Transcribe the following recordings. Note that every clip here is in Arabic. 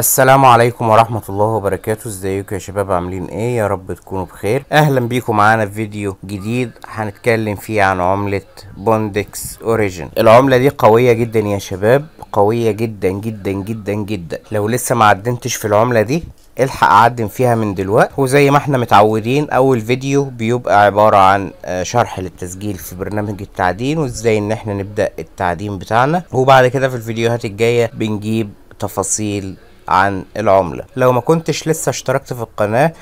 السلام عليكم ورحمة الله وبركاته ازيكم يا شباب عاملين ايه يا رب تكونوا بخير اهلا بيكم معانا في فيديو جديد هنتكلم فيه عن عملة بوندكس اوريجين العملة دي قوية جدا يا شباب قوية جدا جدا جدا جدا لو لسه ما عدنتش في العملة دي الحق اعدم فيها من دلوقتي وزي ما احنا متعودين اول فيديو بيبقى عبارة عن آه، شرح للتسجيل في برنامج التعدين وازاي ان احنا نبدأ التعدين بتاعنا وبعد كده في الفيديوهات الجاية بنجيب تفاصيل عن العملة لو ما كنتش لسه اشتركت في القناة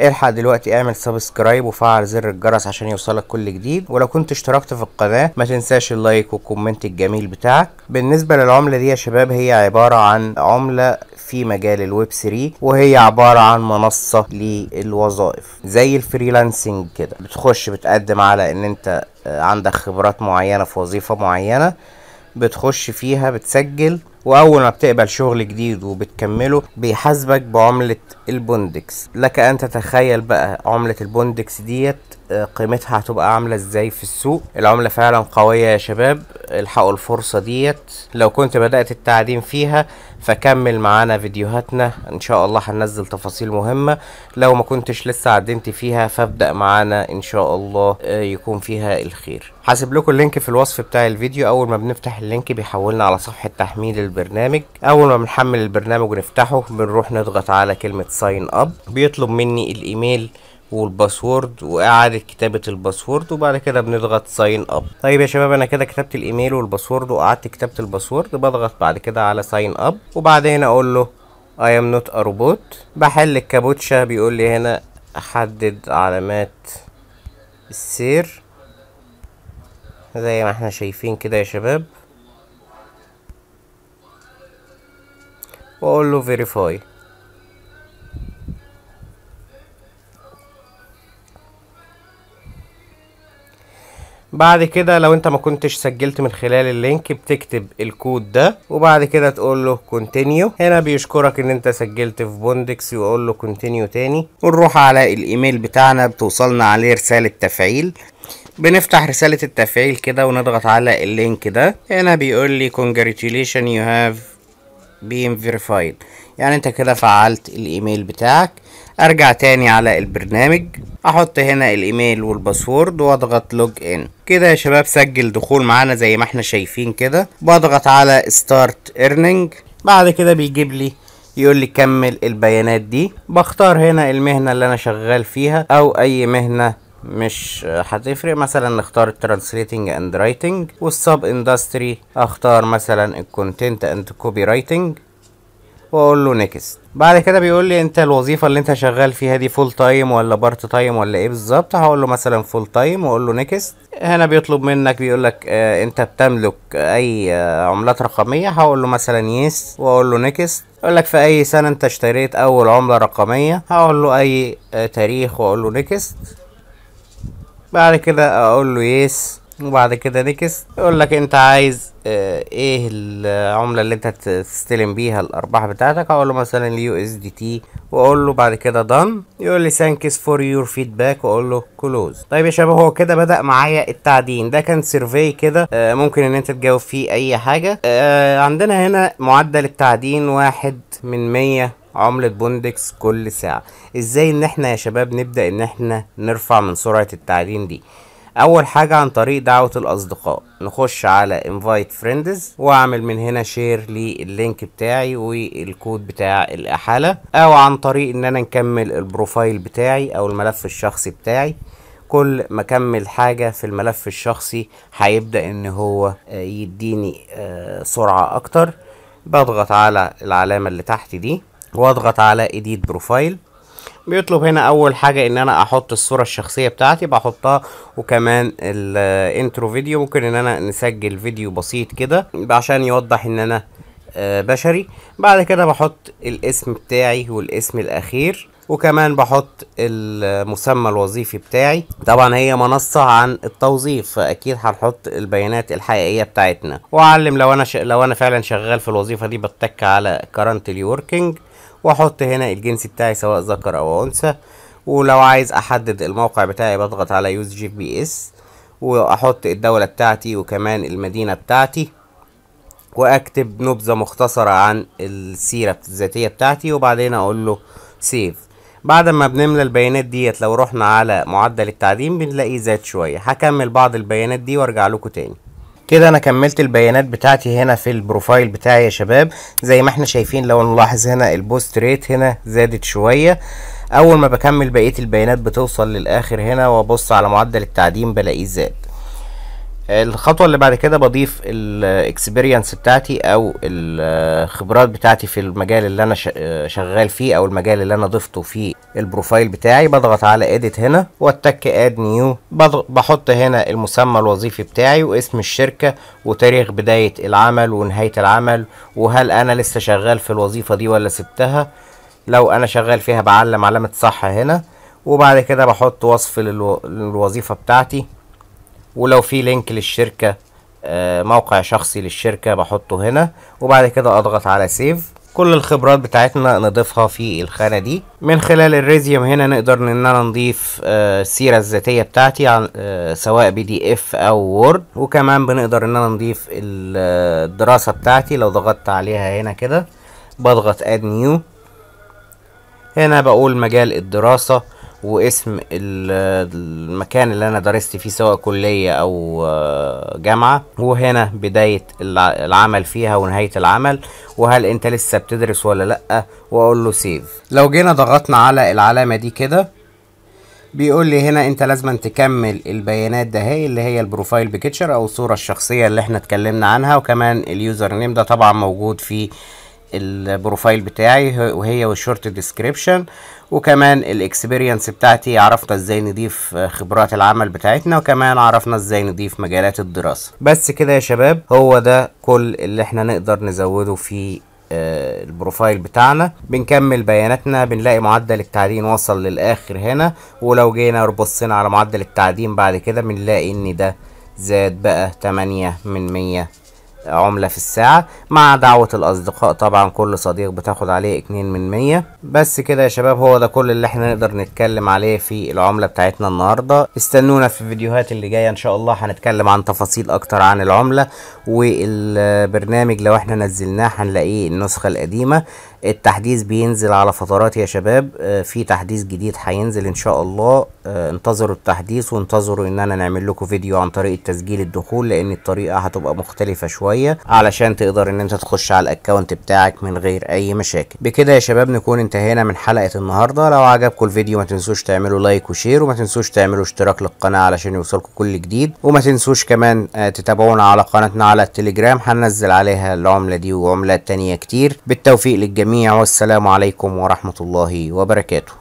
الحق دلوقتي اعمل سبسكرايب وفعل زر الجرس عشان يوصلك كل جديد ولو كنت اشتركت في القناة ما تنساش اللايك والكومنت الجميل بتاعك بالنسبة للعملة دي يا شباب هي عبارة عن عملة في مجال الويب 3 وهي عبارة عن منصة للوظائف زي الفريلانسنج كده بتخش بتقدم على ان انت آه، عندك خبرات معينة في وظيفة معينة بتخش فيها بتسجل واول ما بتقبل شغل جديد وبتكمله بيحاسبك بعملة البوندكس لك ان تتخيل بقى عملة البوندكس ديت آه، قيمتها هتبقى عاملة ازاي في السوق العملة فعلا قوية يا شباب الحقوا الفرصة ديت لو كنت بدأت التعدين فيها فكمل معانا فيديوهاتنا ان شاء الله هننزل تفاصيل مهمة لو ما كنتش لسه عدنت فيها فابدأ معانا ان شاء الله آه، يكون فيها الخير حاسب لكم اللينك في الوصف بتاع الفيديو اول ما بنفتح اللينك بيحولنا على صفحة تحميل الب... البرنامج اول ما بنحمل البرنامج ونفتحه بنروح نضغط على كلمة ساين اب بيطلب مني الايميل والباسورد واعادة كتابة الباسورد وبعد كده بنضغط ساين اب طيب يا شباب انا كده كتبت الايميل والباسورد وقعدت كتابة الباسورد بضغط بعد كده على ساين اب وبعدين اقول له I am not a robot بحل الكابوتشا بيقول لي هنا احدد علامات السير زي ما احنا شايفين كده يا شباب واقول له فيريفاي بعد كده لو انت ما كنتش سجلت من خلال اللينك بتكتب الكود ده وبعد كده تقول له كونتينيو هنا بيشكرك ان انت سجلت في بوندكس ويقول له كونتينيو تاني ونروح على الايميل بتاعنا بتوصلنا عليه رسالة تفعيل بنفتح رسالة التفعيل كده ونضغط على اللينك ده هنا بيقول لي كونجراتيليشن يو هاف بين فيريفايد يعني انت كده فعلت الايميل بتاعك ارجع تاني على البرنامج احط هنا الايميل والباسورد واضغط لوج ان كده يا شباب سجل دخول معانا زي ما احنا شايفين كده بضغط على ستارت ايرنينج بعد كده بيجيب لي يقول لي كمل البيانات دي بختار هنا المهنة اللي انا شغال فيها او اي مهنة مش هتفرق مثلا نختار الترانسليتنج اند رايتنج والسب اندستري اختار مثلا الكونتنت اند كوبي رايتنج واقول له نيكست بعد كده بيقول لي انت الوظيفه اللي انت شغال فيها دي فول تايم ولا بارت تايم ولا ايه بالظبط هقول له مثلا فول تايم واقول له نيكست هنا بيطلب منك بيقول لك اه انت بتملك اي اه عملات رقميه هقول له مثلا يس واقول له نيكست يقول لك في اي سنه انت اشتريت اول عمله رقميه هقول له اي اه تاريخ واقول له نيكست بعد كده اقول له يس وبعد كده نكست يقول لك انت عايز آه، ايه العمله اللي انت تستلم بيها الارباح بتاعتك اقول له مثلا اليو اس دي تي واقول له بعد كده دان يقول لي ثانكس فور يور فيدباك واقول له كلوز طيب يا شباب هو كده بدا معايا التعدين ده كان سيرفي كده آه، ممكن ان انت تجاوب فيه اي حاجه آه، عندنا هنا معدل التعدين واحد من 100 عملة بوندكس كل ساعة ازاي ان احنا يا شباب نبدأ ان احنا نرفع من سرعة التعدين دي اول حاجة عن طريق دعوة الاصدقاء نخش على invite friends واعمل من هنا شير للينك بتاعي والكود بتاع الاحالة او عن طريق ان انا نكمل البروفايل بتاعي او الملف الشخصي بتاعي كل ما اكمل حاجه في الملف الشخصي هيبدا ان هو آه، يديني آه، سرعه اكتر بضغط على العلامه اللي تحت دي واضغط على اديت بروفايل بيطلب هنا اول حاجه ان انا احط الصوره الشخصيه بتاعتي بحطها وكمان الانترو فيديو ممكن ان انا نسجل فيديو بسيط كده عشان يوضح ان انا آه، بشري بعد كده بحط الاسم بتاعي والاسم الاخير وكمان بحط المسمى الوظيفي بتاعي طبعا هي منصة عن التوظيف فأكيد هنحط البيانات الحقيقية بتاعتنا وأعلم لو أنا ش... لو أنا فعلا شغال في الوظيفة دي بتك على currently working واحط هنا الجنس بتاعي سواء ذكر او انثى ولو عايز احدد الموقع بتاعي بضغط على يوز جي بي اس واحط الدولة بتاعتي وكمان المدينة بتاعتي واكتب نبذة مختصرة عن السيرة الذاتية بتاعتي وبعدين اقول له سيف بعد ما بنملى البيانات ديت لو رحنا على معدل التعدين بنلاقيه زاد شوية هكمل بعض البيانات دي وارجع لكم تاني كده انا كملت البيانات بتاعتي هنا في البروفايل بتاعي يا شباب زي ما احنا شايفين لو نلاحظ هنا البوست ريت هنا زادت شويه اول ما بكمل بقيه البيانات بتوصل للاخر هنا وابص على معدل التعدين بلاقيه زاد الخطوه اللي بعد كده بضيف الاكسبيرينس بتاعتي او الخبرات بتاعتي في المجال اللي انا آه، شغال فيه او المجال اللي انا ضفته في البروفايل بتاعي بضغط على اديت هنا واتك اد نيو بحط هنا المسمى الوظيفي بتاعي واسم الشركه وتاريخ بدايه العمل ونهايه العمل وهل انا لسه شغال في الوظيفه دي ولا سبتها لو انا شغال فيها بعلم علامه صح هنا وبعد كده بحط وصف للوظيفه بتاعتي ولو في لينك للشركة آه، موقع شخصي للشركة بحطه هنا وبعد كده اضغط على سيف كل الخبرات بتاعتنا نضيفها في الخانة دي من خلال الريزيوم هنا نقدر اننا نضيف آه، السيرة الذاتية بتاعتي آه، سواء بي دي اف او وورد وكمان بنقدر اننا نضيف الدراسة بتاعتي لو ضغطت عليها هنا كده بضغط اد نيو هنا بقول مجال الدراسة واسم المكان اللي انا درست فيه سواء كليه او آه، جامعه وهنا بدايه العمل فيها ونهايه العمل وهل انت لسه بتدرس ولا لا واقول له سيف لو جينا ضغطنا على العلامه دي كده بيقول لي هنا انت لازم تكمل البيانات ده هي اللي هي البروفايل بيكتشر او الصوره الشخصيه اللي احنا اتكلمنا عنها وكمان اليوزر نيم ده طبعا موجود في البروفايل بتاعي وهي والشورت ديسكريبشن وكمان الاكسبيرينس بتاعتي عرفنا ازاي نضيف آه، خبرات العمل بتاعتنا وكمان عرفنا ازاي نضيف مجالات الدراسة بس كده يا شباب هو ده كل اللي احنا نقدر نزوده في آه، البروفايل بتاعنا بنكمل بياناتنا بنلاقي معدل التعدين وصل للاخر هنا ولو جينا بصينا على معدل التعدين بعد كده بنلاقي ان ده زاد بقى 8 من 100 عملة في الساعة مع دعوة الأصدقاء طبعا كل صديق بتاخد عليه اتنين من مية بس كده يا شباب هو ده كل اللي احنا نقدر نتكلم عليه في العملة بتاعتنا النهاردة استنونا في الفيديوهات اللي جاية ان شاء الله هنتكلم عن تفاصيل اكتر عن العملة والبرنامج لو احنا نزلناه هنلاقيه النسخة القديمة التحديث بينزل على فترات يا شباب آه، في تحديث جديد هينزل ان شاء الله آه، انتظروا التحديث وانتظروا ان انا نعمل لكم فيديو عن طريقة تسجيل الدخول لان الطريقة هتبقى مختلفة شوية شويه علشان تقدر ان انت تخش على الاكونت بتاعك من غير اي مشاكل بكده يا شباب نكون انتهينا من حلقه النهارده لو عجبكم الفيديو ما تنسوش تعملوا لايك وشير وما تنسوش تعملوا اشتراك للقناه علشان يوصلكم كل جديد وما تنسوش كمان آه، تتابعونا على قناتنا على التليجرام هننزل عليها العمله دي وعملات تانية كتير بالتوفيق للجميع والسلام عليكم ورحمه الله وبركاته